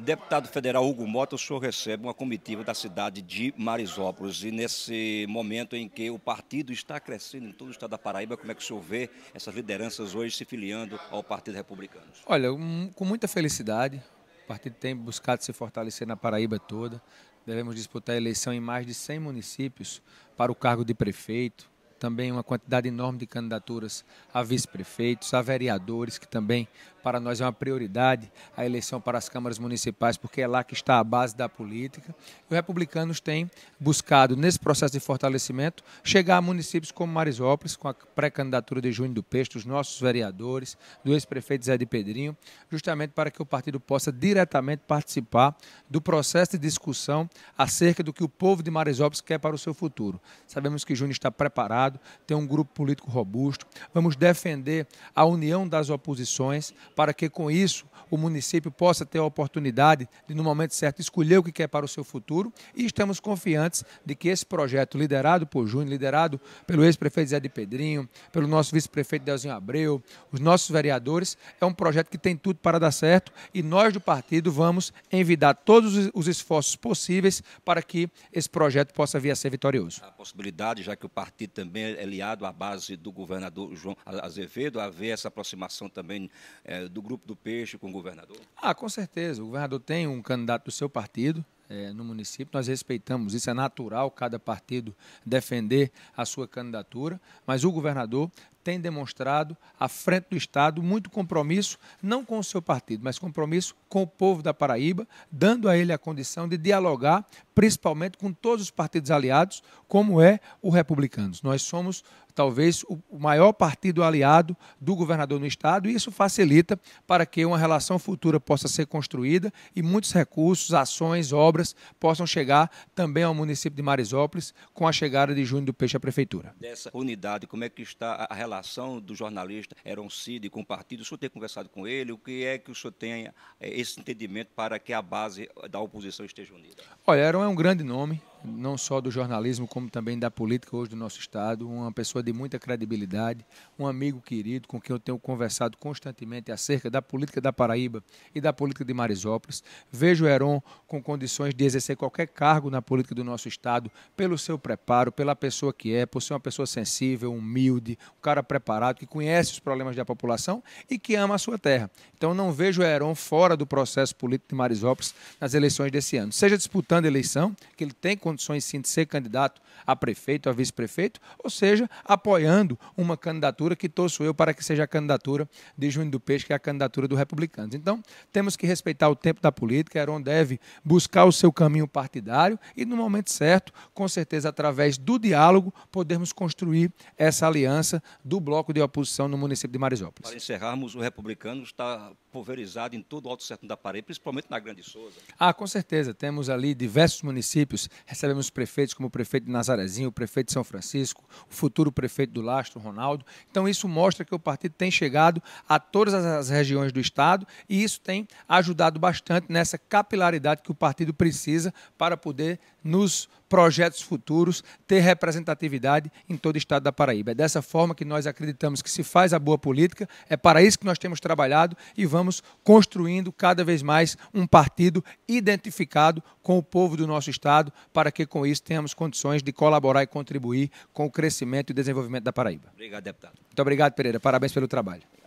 Deputado federal Hugo Mota, o senhor recebe uma comitiva da cidade de Marisópolis. E nesse momento em que o partido está crescendo em todo o estado da Paraíba, como é que o senhor vê essas lideranças hoje se filiando ao Partido Republicano? Olha, com muita felicidade. O partido tem buscado se fortalecer na Paraíba toda. Devemos disputar a eleição em mais de 100 municípios para o cargo de prefeito. Também uma quantidade enorme de candidaturas a vice-prefeitos, a vereadores, que também para nós é uma prioridade a eleição para as câmaras municipais, porque é lá que está a base da política. E os republicanos têm buscado, nesse processo de fortalecimento, chegar a municípios como Marisópolis, com a pré-candidatura de Junho do Peixe, dos nossos vereadores, do ex-prefeito Zé de Pedrinho, justamente para que o partido possa diretamente participar do processo de discussão acerca do que o povo de Marisópolis quer para o seu futuro. Sabemos que Junho está preparado, tem um grupo político robusto. Vamos defender a união das oposições para que com isso o município possa ter a oportunidade de, no momento certo, escolher o que quer para o seu futuro. E estamos confiantes de que esse projeto, liderado por Júnior, liderado pelo ex-prefeito Zé de Pedrinho, pelo nosso vice-prefeito Delzinho Abreu, os nossos vereadores, é um projeto que tem tudo para dar certo e nós do partido vamos envidar todos os esforços possíveis para que esse projeto possa vir a ser vitorioso. A possibilidade, já que o partido também é à base do governador João Azevedo, haver essa aproximação também é, do grupo do Peixe com o governador? Ah, com certeza. O governador tem um candidato do seu partido, é, no município. Nós respeitamos isso, é natural cada partido defender a sua candidatura, mas o governador tem demonstrado à frente do Estado muito compromisso, não com o seu partido, mas compromisso com o povo da Paraíba, dando a ele a condição de dialogar, principalmente com todos os partidos aliados, como é o Republicanos. Nós somos talvez o maior partido aliado do governador no estado, e isso facilita para que uma relação futura possa ser construída e muitos recursos, ações, obras possam chegar também ao município de Marisópolis com a chegada de Junho do Peixe à prefeitura. Dessa unidade, como é que está a relação do jornalista Erão Cid com o partido? O senhor tem conversado com ele? O que é que o senhor tem eh, esse entendimento para que a base da oposição esteja unida? Olha, Erão é um grande nome, não só do jornalismo, como também da política hoje do nosso Estado, uma pessoa de muita credibilidade, um amigo querido com quem eu tenho conversado constantemente acerca da política da Paraíba e da política de Marisópolis. Vejo o Heron com condições de exercer qualquer cargo na política do nosso Estado, pelo seu preparo, pela pessoa que é, por ser uma pessoa sensível, humilde, um cara preparado, que conhece os problemas da população e que ama a sua terra. Então não vejo o Heron fora do processo político de Marisópolis nas eleições desse ano. Seja disputando a eleição, que ele tem condições condições sim de ser candidato a prefeito, a vice-prefeito, ou seja, apoiando uma candidatura que torço eu para que seja a candidatura de Júnior do Peixe, que é a candidatura do Republicanos. Então, temos que respeitar o tempo da política, Heron deve buscar o seu caminho partidário e, no momento certo, com certeza, através do diálogo, podermos construir essa aliança do bloco de oposição no município de Marisópolis. Para encerrarmos, o Republicano está pulverizado em todo o alto sertão da parede, principalmente na Grande Souza. Ah, com certeza. Temos ali diversos municípios Recebemos prefeitos como o prefeito de Nazarezinho, o prefeito de São Francisco, o futuro prefeito do Lastro, Ronaldo. Então, isso mostra que o partido tem chegado a todas as regiões do Estado e isso tem ajudado bastante nessa capilaridade que o partido precisa para poder nos projetos futuros, ter representatividade em todo o estado da Paraíba. É dessa forma que nós acreditamos que se faz a boa política, é para isso que nós temos trabalhado e vamos construindo cada vez mais um partido identificado com o povo do nosso estado, para que com isso tenhamos condições de colaborar e contribuir com o crescimento e desenvolvimento da Paraíba. Obrigado, deputado. Muito obrigado, Pereira. Parabéns pelo trabalho.